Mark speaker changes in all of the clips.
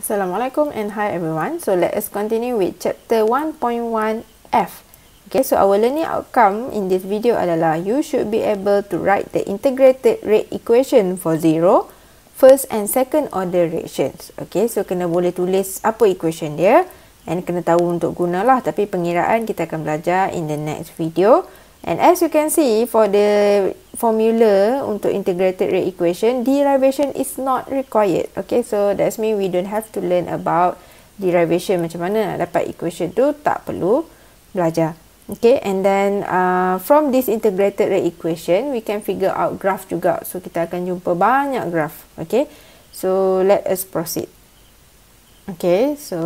Speaker 1: Assalamualaikum and hi everyone. So let us continue with chapter 1.1 F. Okay, so our learning outcome in this video adalah you should be able to write the integrated rate equation for zero, first and second order reactions. Okay, so kena boleh tulis apa equation dia and kena tahu untuk gunalah tapi pengiraan kita akan belajar in the next video. And as you can see for the formula untuk integrated rate equation, derivation is not required. Okay, so that's mean we don't have to learn about derivation macam mana nak dapat equation tu tak perlu belajar. Okay, and then uh, from this integrated rate equation, we can figure out graph juga. So kita akan jumpa banyak graph. Okay, so let us proceed. Okay, so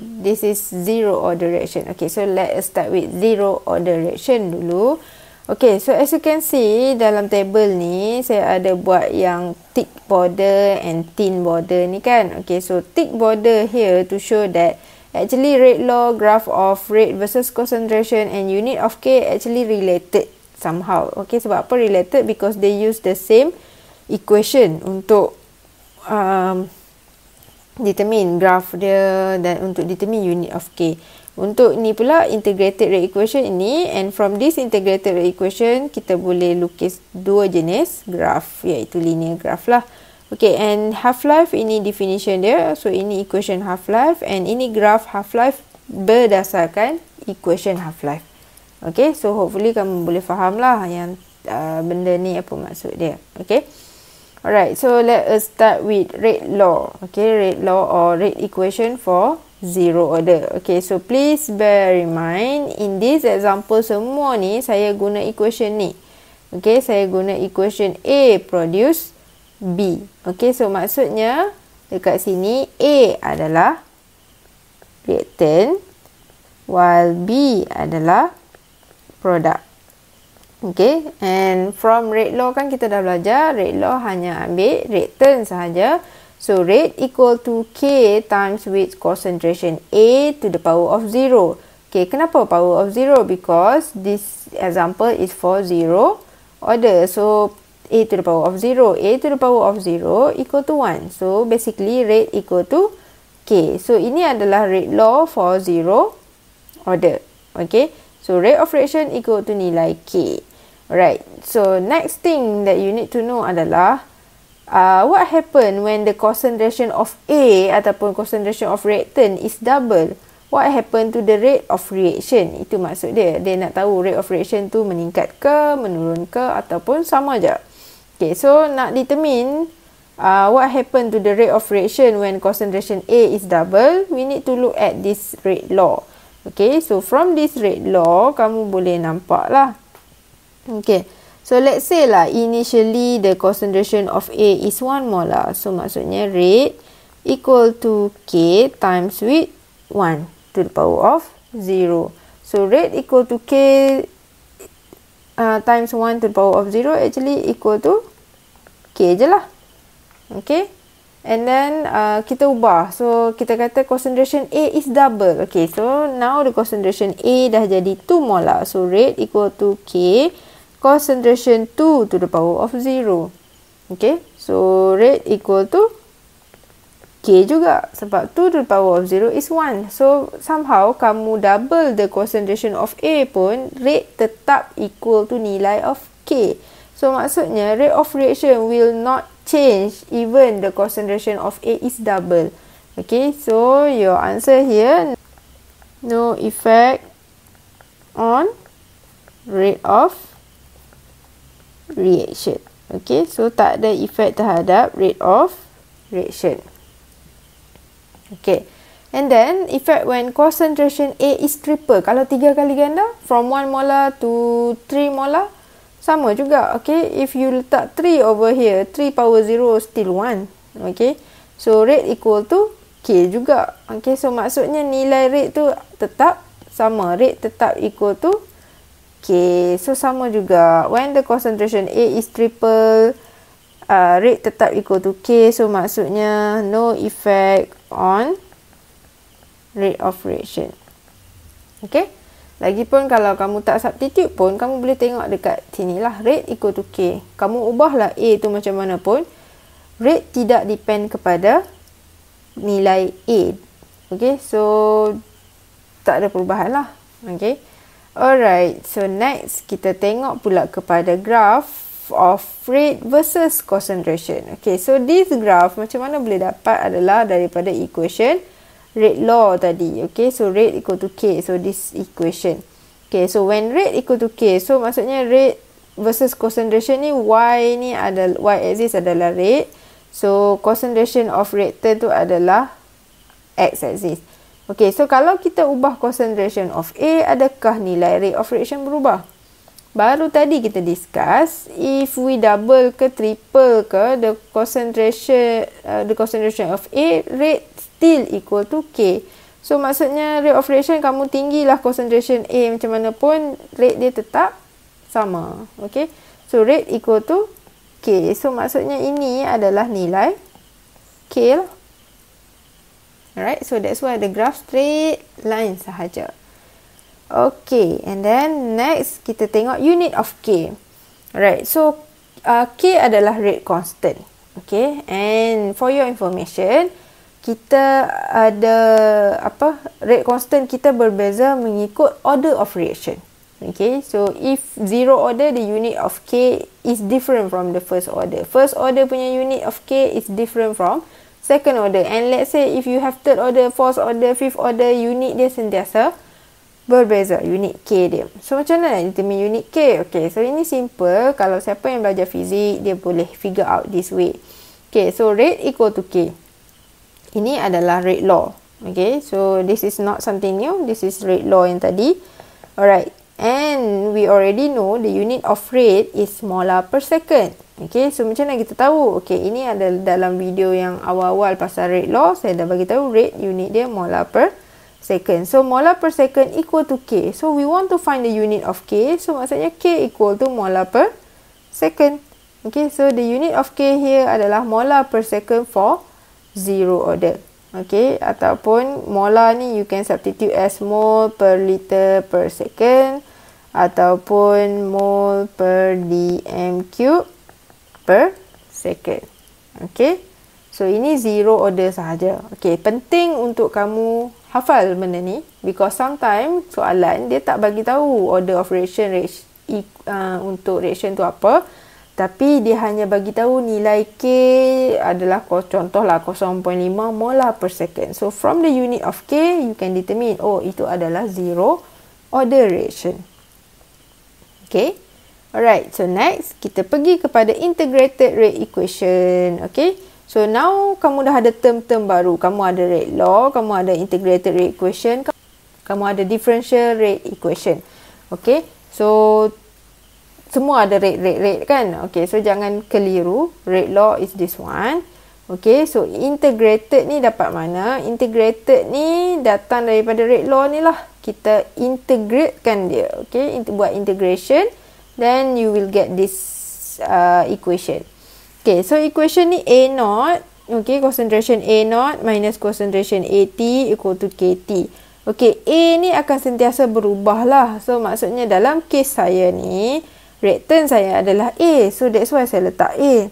Speaker 1: this is zero order reaction. Okay, so let us start with zero order reaction dulu. Okay, so as you can see dalam table ni saya ada buat yang thick border and thin border ni kan. Okay, so thick border here to show that actually rate law graph of rate versus concentration and unit of K actually related somehow. Okay, sebab apa related? Because they use the same equation untuk um, determine graph dia dan untuk determine unit of k. Untuk ni pula integrated rate equation ini and from this integrated rate equation kita boleh lukis dua jenis graph iaitu linear graph lah. Okay and half-life ini definition dia so ini equation half-life and ini graph half-life berdasarkan equation half-life. Okay so hopefully kamu boleh faham lah yang uh, benda ni apa maksud dia. Okay. Alright, so let us start with rate law. Okay, rate law or rate equation for zero order. Okay, so please bear in mind, in this example semua ni, saya guna equation ni. Okay, saya guna equation A produce B. Okay, so maksudnya dekat sini A adalah reactant while B adalah product. Okay, and from rate law kan kita dah belajar, rate law hanya ambil rate turn sahaja. So, rate equal to K times with concentration A to the power of 0. Okay, kenapa power of 0? Because this example is for 0 order. So, A to the power of 0. A to the power of 0 equal to 1. So, basically rate equal to K. So, ini adalah rate law for 0 order. Okay, so rate of reaction equal to nilai K. Alright, so next thing that you need to know adalah uh, what happen when the concentration of A ataupun concentration of reactant is double? What happen to the rate of reaction? Itu maksud dia. Dia nak tahu rate of reaction tu meningkat ke, menurun ke ataupun sama je. Okay, so nak determine uh, what happen to the rate of reaction when concentration A is double, we need to look at this rate law. Okay, so from this rate law, kamu boleh nampak lah. Okay. So let's say lah initially the concentration of A is 1 molar. So maksudnya rate equal to K times with 1 to the power of 0. So rate equal to K uh, times 1 to the power of 0 actually equal to K je lah. Okay. And then uh, kita ubah. So kita kata concentration A is double. Okay. So now the concentration A dah jadi 2 molar. So rate equal to K concentration 2 to the power of 0. Okay. So, rate equal to K juga. Sebab 2 to the power of 0 is 1. So, somehow kamu double the concentration of A pun, rate tetap equal to nilai of K. So, maksudnya rate of reaction will not change even the concentration of A is double. Okay. So, your answer here, no effect on rate of reaction reaction. Okay, so tak ada efek terhadap rate of reaction. Okay, and then effect when concentration A is triple. Kalau tiga kali ganda, from one molar to three molar, sama juga. Okay, if you letak three over here, three power zero still one, Okay, so rate equal to K juga. Okay, so maksudnya nilai rate tu tetap sama. Rate tetap equal to Okay, so sama juga. When the concentration A is triple, uh, rate tetap equal to K. So, maksudnya no effect on rate of reaction. Okay. Lagipun kalau kamu tak substitute pun, kamu boleh tengok dekat sini lah. Rate equal to K. Kamu ubahlah A tu macam mana pun. Rate tidak depend kepada nilai A. Okay, so tak ada perubahan lah. Okay. Alright, so next kita tengok pula kepada graf of rate versus concentration. Okay, so this graph macam mana boleh dapat adalah daripada equation rate law tadi. Okay, so rate equal to K. So this equation. Okay, so when rate equal to K, so maksudnya rate versus concentration ni Y ni adalah, Y axis adalah rate. So concentration of rate term tu adalah X axis. Okay, so kalau kita ubah concentration of A, adakah nilai rate of reaction berubah? Baru tadi kita discuss, if we double ke triple ke, the concentration uh, the concentration of A, rate still equal to K. So, maksudnya rate of reaction, kamu tinggilah concentration A macam mana pun, rate dia tetap sama. Okay, so rate equal to K. So, maksudnya ini adalah nilai K lah. Alright, so that's why the graph straight line sahaja. Okay, and then next kita tengok unit of K. Alright, so uh, K adalah rate constant. Okay, and for your information, kita ada apa rate constant kita berbeza mengikut order of reaction. Okay, so if zero order, the unit of K is different from the first order. First order punya unit of K is different from second order and let's say if you have third order, fourth order, fifth order, unit dia sentiasa berbeza unit K dia. So macam mana nak determine unit K? Okay, so ini simple. Kalau siapa yang belajar fizik, dia boleh figure out this way. Okay, so rate equal to K. Ini adalah rate law. Okay, so this is not something new. This is rate law yang tadi. Alright, and we already know the unit of rate is molar per second. Okay, so macam mana kita tahu? Okay, ini ada dalam video yang awal-awal pasal rate law. Saya dah bagi tahu rate unit dia molar per second. So, molar per second equal to K. So, we want to find the unit of K. So, maksudnya K equal to molar per second. Okay, so the unit of K here adalah molar per second for zero order. Okay, ataupun molar ni you can substitute as mole per liter per second ataupun mole per dm cube per second. Okay. So, ini zero order sahaja. Okay. Penting untuk kamu hafal benda ni. Because sometimes soalan dia tak bagi tahu order of reaction uh, untuk reaction tu apa. Tapi dia hanya bagi tahu nilai K adalah contohlah 0.5 molar per second. So, from the unit of K, you can determine, oh, itu adalah zero order reaction. Okay. Alright, so next kita pergi kepada integrated rate equation. Okay, so now kamu dah ada term-term baru. Kamu ada rate law, kamu ada integrated rate equation, kamu ada differential rate equation. Okay, so semua ada rate-rate-rate kan? Okay, so jangan keliru. Rate law is this one. Okay, so integrated ni dapat mana? Integrated ni datang daripada rate law ni lah. Kita integratekan dia. Okay, buat integration. Okay then you will get this uh, equation. Okay, so equation ni A naught, okay, concentration A naught minus concentration AT equal to KT. Okay, A ni akan sentiasa berubah lah. So, maksudnya dalam kes saya ni, reactant saya adalah A. So, that's why saya letak A.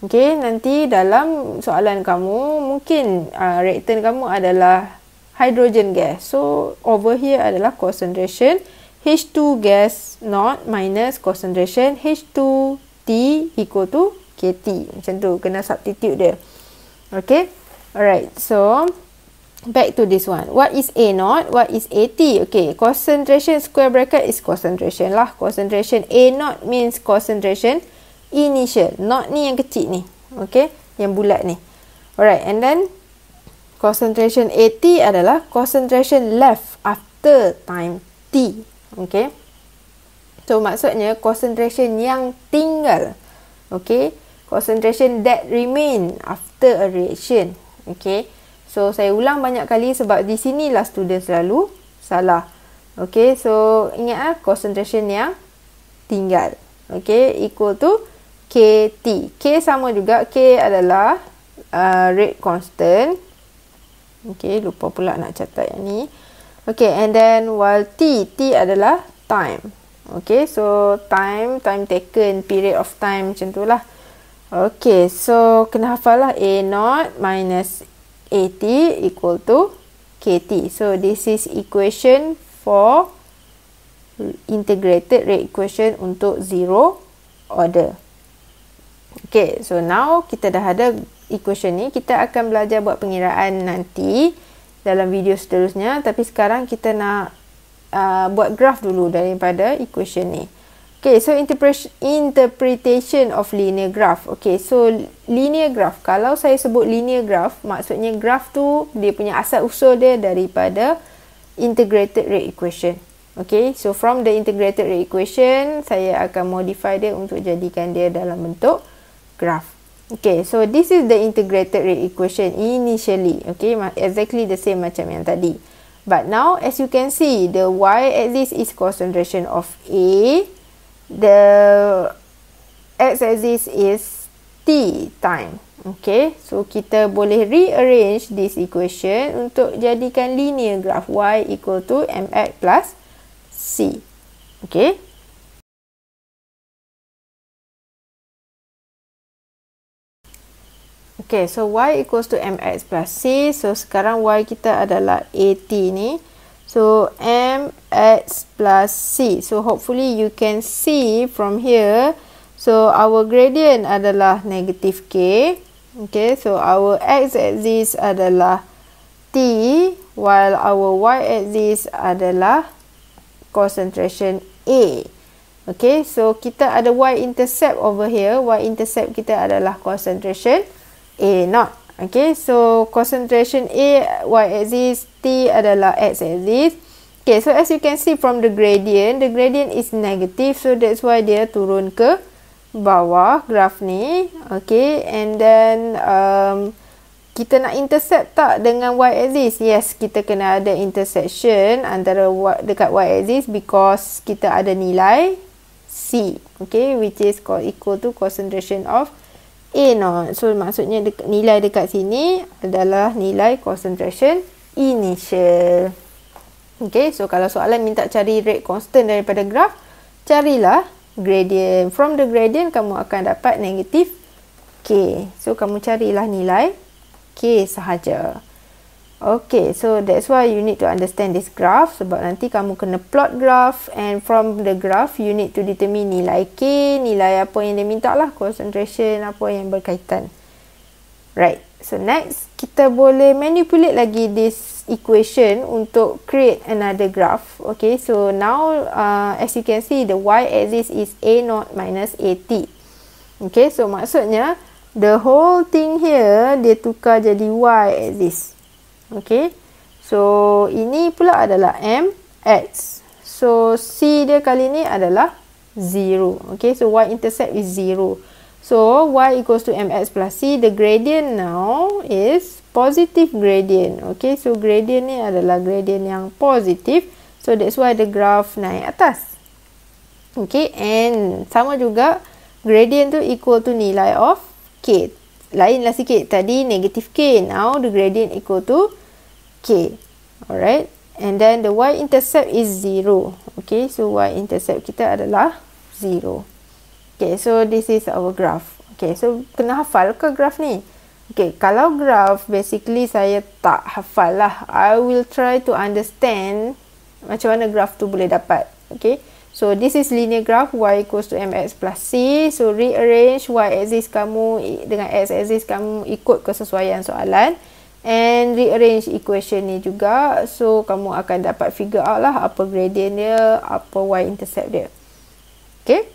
Speaker 1: Okay, nanti dalam soalan kamu, mungkin uh, reactant kamu adalah hydrogen gas. So, over here adalah concentration A. H2 gas not minus concentration H2T equal to KT. Macam tu, kena substitute dia. Okay. Alright, so back to this one. What is A not? What is AT? Okay, concentration square bracket is concentration lah. Concentration A not means concentration initial. Not ni yang kecil ni. Okay, yang bulat ni. Alright, and then concentration AT adalah concentration left after time T. Okay. So, maksudnya concentration yang tinggal. Okay. Concentration that remain after a reaction. Okay. So, saya ulang banyak kali sebab di sini lah student selalu salah. Okay. So, ingatlah concentration yang tinggal. Okay. Equal to KT. K sama juga. K adalah uh, rate constant. Okay. Lupa pula nak catat yang ni. Okay, and then while T, T adalah time. Okay, so time, time taken, period of time macam tu lah. Okay, so kena hafal lah A naught minus AT equal to KT. So, this is equation for integrated rate equation untuk zero order. Okay, so now kita dah ada equation ni. Kita akan belajar buat pengiraan nanti. Okay dalam video seterusnya tapi sekarang kita nak uh, buat graf dulu daripada equation ni Okay, so interpretation of linear graph. Okay, so linear graph. Kalau saya sebut linear graph, maksudnya graph tu dia punya asal usul dia daripada integrated rate equation. Okay, so from the integrated rate equation, saya akan modify dia untuk jadikan dia dalam bentuk graph. Okay, so this is the integrated rate equation initially. Okay, exactly the same macam yang tadi. But now, as you can see, the y at this is concentration of A. The x at this is t time. Okay, so kita boleh rearrange this equation untuk jadikan linear graph y equal to mx plus c. Okay. Okay, so y equals to mx plus c. So, sekarang y kita adalah at ni. So, mx plus c. So, hopefully you can see from here. So, our gradient adalah negative k. Okay, so our x-axis adalah t. While our y-axis adalah concentration a. Okay, so kita ada y-intercept over here. Y-intercept kita adalah concentration a. A naught. Okay, so concentration A, Y axis, T adalah X axis. Okay, so as you can see from the gradient, the gradient is negative. So that's why dia turun ke bawah graf ni. Okay, and then um, kita nak intercept tak dengan Y axis? Yes, kita kena ada intersection antara dekat Y axis because kita ada nilai C. Okay, which is equal to concentration of 0.5. A naught. So maksudnya de- nilai dekat sini adalah nilai concentration initial. Okay, so kalau soalan minta cari rate constant daripada graf, carilah gradient. From the gradient, kamu akan dapat negatif K. So, kamu carilah nilai K sahaja. Okay, so that's why you need to understand this graph sebab nanti kamu kena plot graph and from the graph you need to determine nilai K, nilai apa yang dia minta lah, concentration apa yang berkaitan. Right, so next kita boleh manipulate lagi this equation untuk create another graph. Okay, so now uh, as you can see the y-axis is A0 minus AT. Okay, so maksudnya the whole thing here dia tukar jadi y-axis. Okay. So, ini pula adalah M, X. So, C dia kali ni adalah 0. Okay. So, Y intercept is 0. So, Y equals to MX plus C. The gradient now is positive gradient. Okay. So, gradient ni adalah gradient yang positif. So, that's why the graph naik atas. Okay. And sama juga gradient tu equal to nilai of K lainlah sikit. Tadi negative K. Now the gradient equal to K. Alright. And then the y intercept is 0. Okay. So y intercept kita adalah 0. Okay. So this is our graph. Okay. So kena hafal ke graph ni? Okay. Kalau graph basically saya tak hafal lah. I will try to understand macam mana graph tu boleh dapat. Okay. So this is linear graph y equals to mx plus c. So rearrange y axis kamu dengan x axis kamu ikut kesesuaian soalan. And rearrange equation ni juga. So kamu akan dapat figure out lah apa gradient dia, apa y intercept dia. Okay.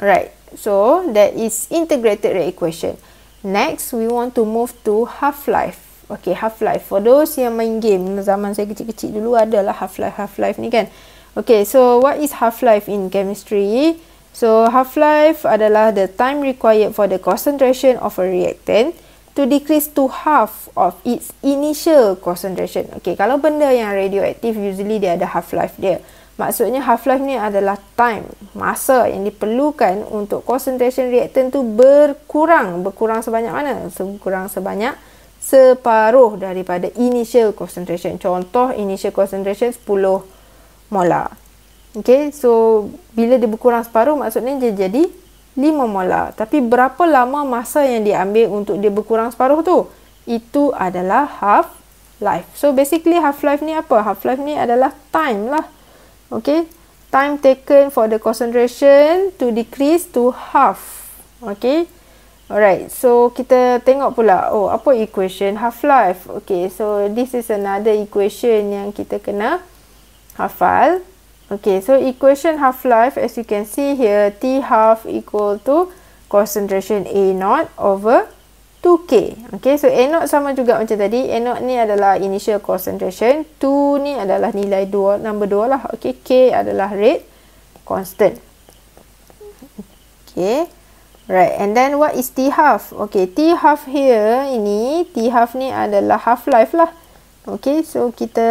Speaker 1: Right. So that is integrated rate equation. Next we want to move to half-life. Okay half-life. For those yang main game zaman saya kecil-kecil dulu adalah half-life, half-life ni kan. Okay. Okay, so what is half-life in chemistry? So half-life adalah the time required for the concentration of a reactant to decrease to half of its initial concentration. Okay, kalau benda yang radioaktif usually dia ada half-life dia. Maksudnya half-life ni adalah time, masa yang diperlukan untuk concentration reactant tu berkurang. Berkurang sebanyak mana? Berkurang sebanyak separuh daripada initial concentration. Contoh initial concentration 10 molar. Okay, so bila dia berkurang separuh maksudnya dia jadi 5 molar. Tapi berapa lama masa yang diambil untuk dia berkurang separuh tu? Itu adalah half life. So basically half life ni apa? Half life ni adalah time lah. Okay, time taken for the concentration to decrease to half. Okay, alright. So kita tengok pula. Oh, apa equation half life? Okay, so this is another equation yang kita kena hafal. Okay, so equation half-life as you can see here, T half equal to concentration A naught over 2K. Okay, so A naught sama juga macam tadi. A naught ni adalah initial concentration. 2 ni adalah nilai 2, number 2 lah. Okay, K adalah rate constant. Okay, right. And then what is T half? Okay, T half here ini, T half ni adalah half-life lah. Okay, so kita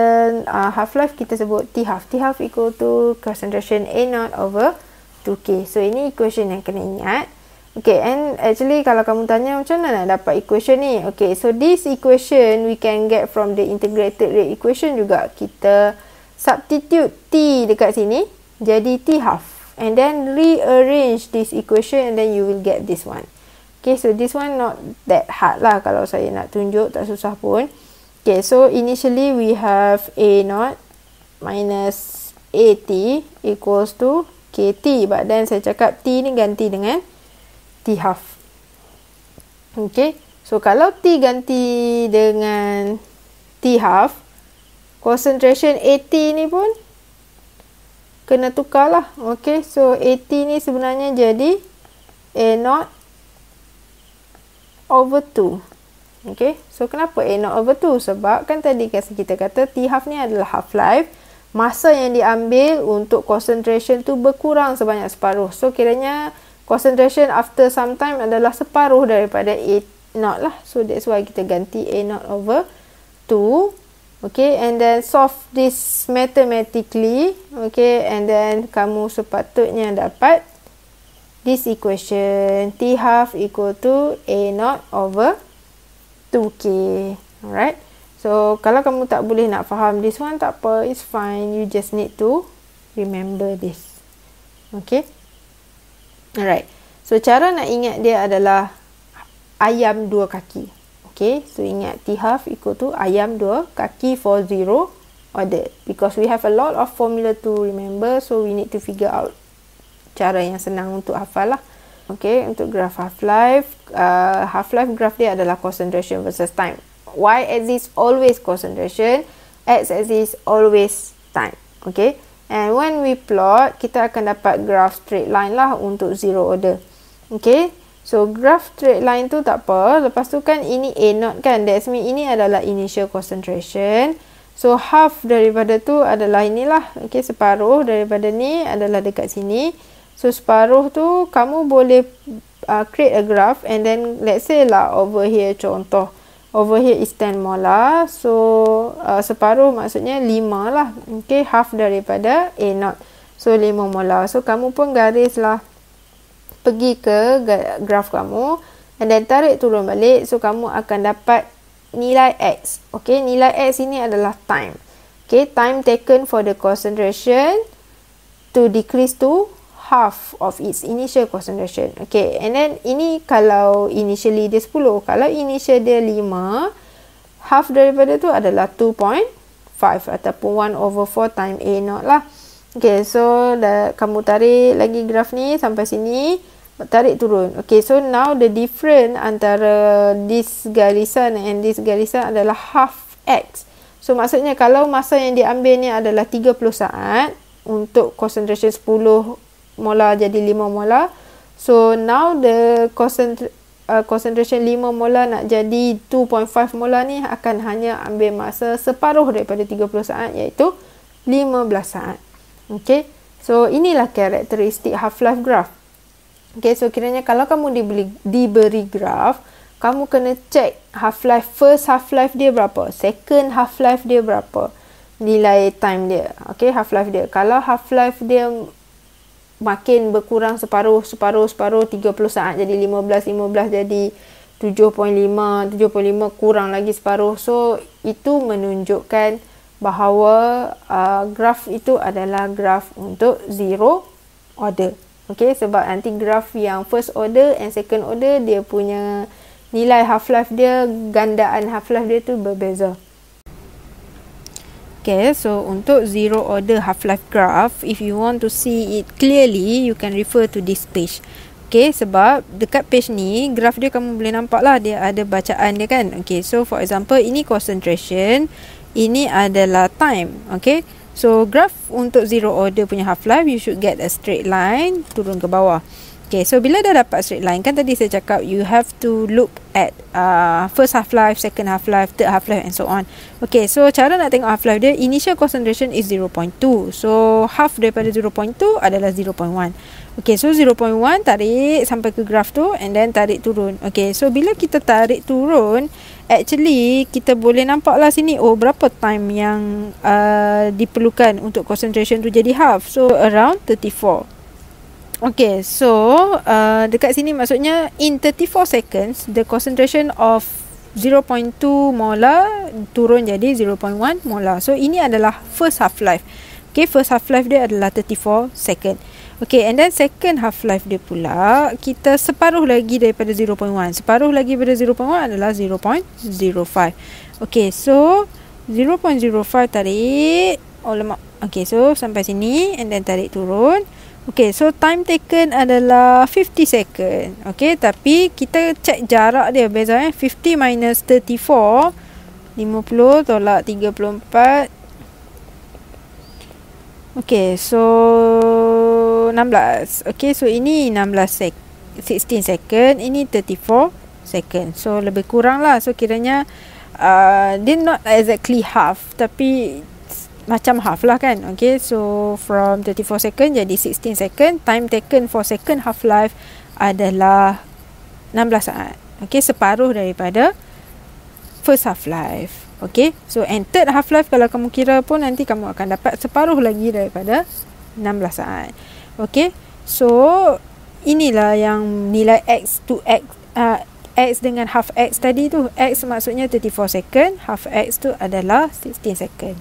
Speaker 1: uh, half-life kita sebut T half. T half equal to concentration A naught over 2K. So, ini equation yang kena ingat. Okay, and actually kalau kamu tanya macam mana nak dapat equation ni? Okay, so this equation we can get from the integrated rate equation juga. Kita substitute T dekat sini jadi T half. And then rearrange this equation and then you will get this one. Okay, so this one not that hard lah kalau saya nak tunjuk tak susah pun. Okay, so initially we have A naught minus AT equals to k t, But then saya cakap T ni ganti dengan T half. Okay, so kalau T ganti dengan T half, concentration AT ni pun kena tukarlah. Okay, so AT ni sebenarnya jadi A naught over 2. Okay, so kenapa A not over 2? Sebab kan tadi kita kata T half ni adalah half life. Masa yang diambil untuk concentration tu berkurang sebanyak separuh. So, kiranya concentration after some time adalah separuh daripada A not lah. So, that's why kita ganti A not over 2. Okay, and then solve this mathematically. Okay, and then kamu sepatutnya dapat this equation. T half equal to A not over 2. 2k alright so kalau kamu tak boleh nak faham this one tak apa it's fine you just need to remember this okay alright so cara nak ingat dia adalah ayam dua kaki okay so ingat t half equal to ayam dua kaki for zero order because we have a lot of formula to remember so we need to figure out cara yang senang untuk hafal lah Okay, untuk graf half-life, uh, half-life graph dia adalah concentration versus time. Y axis always concentration, X axis always time. Okay, and when we plot, kita akan dapat graph straight line lah untuk zero order. Okay, so graph straight line tu tak apa. Lepas tu kan ini A not kan, that's mean ini adalah initial concentration. So half daripada tu adalah inilah, okay separuh daripada ni adalah dekat sini. So separuh tu kamu boleh uh, create a graph and then let's say lah over here contoh. Over here is 10 molar. So uh, separuh maksudnya 5 lah. Okay half daripada A0. So 5 molar. So kamu pun garis lah pergi ke graph kamu. And then tarik turun balik. So kamu akan dapat nilai X. Okay nilai X ini adalah time. Okay time taken for the concentration to decrease to half of its initial concentration. Okay, and then ini kalau initially dia 10, kalau initial dia 5, half daripada tu adalah 2.5 ataupun 1 over 4 time A naught lah. Okay, so dah, kamu tarik lagi graf ni sampai sini, tarik turun. Okay, so now the difference antara this garisan and this garisan adalah half X. So, maksudnya kalau masa yang diambil ni adalah 30 saat untuk concentration 10 mola jadi 5 mola. So now the concentra- uh, concentration 5 mola nak jadi 2.5 mola ni akan hanya ambil masa separuh daripada 30 saat iaitu 15 saat. Okay. So inilah karakteristik half-life graph. Okay. So kiranya kalau kamu dibeli, diberi graph, kamu kena check half-life first half-life dia berapa, second half-life dia berapa, nilai time dia. Okay. Half-life dia. Kalau half-life dia makin berkurang separuh, separuh, separuh, 30 saat jadi 15, 15 jadi 7.5, 7.5 kurang lagi separuh. So, itu menunjukkan bahawa uh, graf itu adalah graf untuk zero order. Okay, sebab nanti graf yang first order and second order dia punya nilai half-life dia, gandaan half-life dia tu berbeza. Okay, so untuk zero order half-life graph, if you want to see it clearly, you can refer to this page. Okay, sebab dekat page ni, graph dia kamu boleh nampak lah, dia ada bacaan dia kan. Okay, so for example, ini concentration, ini adalah time. Okay, so graph untuk zero order punya half-life, you should get a straight line turun ke bawah. Okay, so bila dah dapat straight line, kan tadi saya cakap you have to look at uh, first half life, second half life, third half life and so on. Okay, so cara nak tengok half life dia, initial concentration is 0.2. So, half daripada 0.2 adalah 0.1. Okay, so 0.1 tarik sampai ke graf tu and then tarik turun. Okay, so bila kita tarik turun, actually kita boleh nampak lah sini, oh berapa time yang uh, diperlukan untuk concentration tu jadi half. So, around 34. Okay, so uh, dekat sini maksudnya in 34 seconds, the concentration of 0.2 molar turun jadi 0.1 molar. So ini adalah first half life. Okay, first half life dia adalah 34 second. Okay, and then second half life dia pula, kita separuh lagi daripada 0.1. Separuh lagi daripada 0.1 adalah 0.05. Okay, so 0.05 tarik. Oh, lemak. Okay, so sampai sini and then tarik turun. 0.05 Okay, so time taken adalah 50 second. Okay, tapi kita check jarak dia beza eh. 50 minus 34, 50 tolak 34. Okay, so 16. Okay, so ini 16 sec 16 second. Ini 34 second. So, lebih kurang lah. So, kiranya uh, dia not exactly half. Tapi macam half lah kan okay so from 34 second jadi 16 second time taken for second half life adalah 16 saat okay separuh daripada first half life okay so and third half life kalau kamu kira pun nanti kamu akan dapat separuh lagi daripada 16 saat okay so inilah yang nilai x to x uh, X dengan half X tadi tu X maksudnya 34 second Half X tu adalah 16 second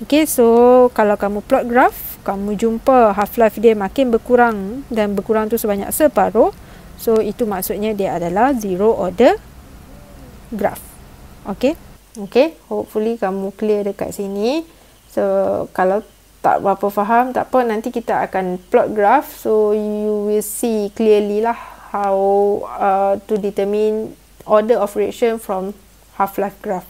Speaker 1: Okay, so kalau kamu plot graf, kamu jumpa half-life dia makin berkurang dan berkurang tu sebanyak separuh. So, itu maksudnya dia adalah zero order graf. Okay? Okay, hopefully kamu clear dekat sini. So, kalau tak berapa faham, tak apa. Nanti kita akan plot graf. So, you will see clearly lah how uh, to determine order of reaction from half-life graph.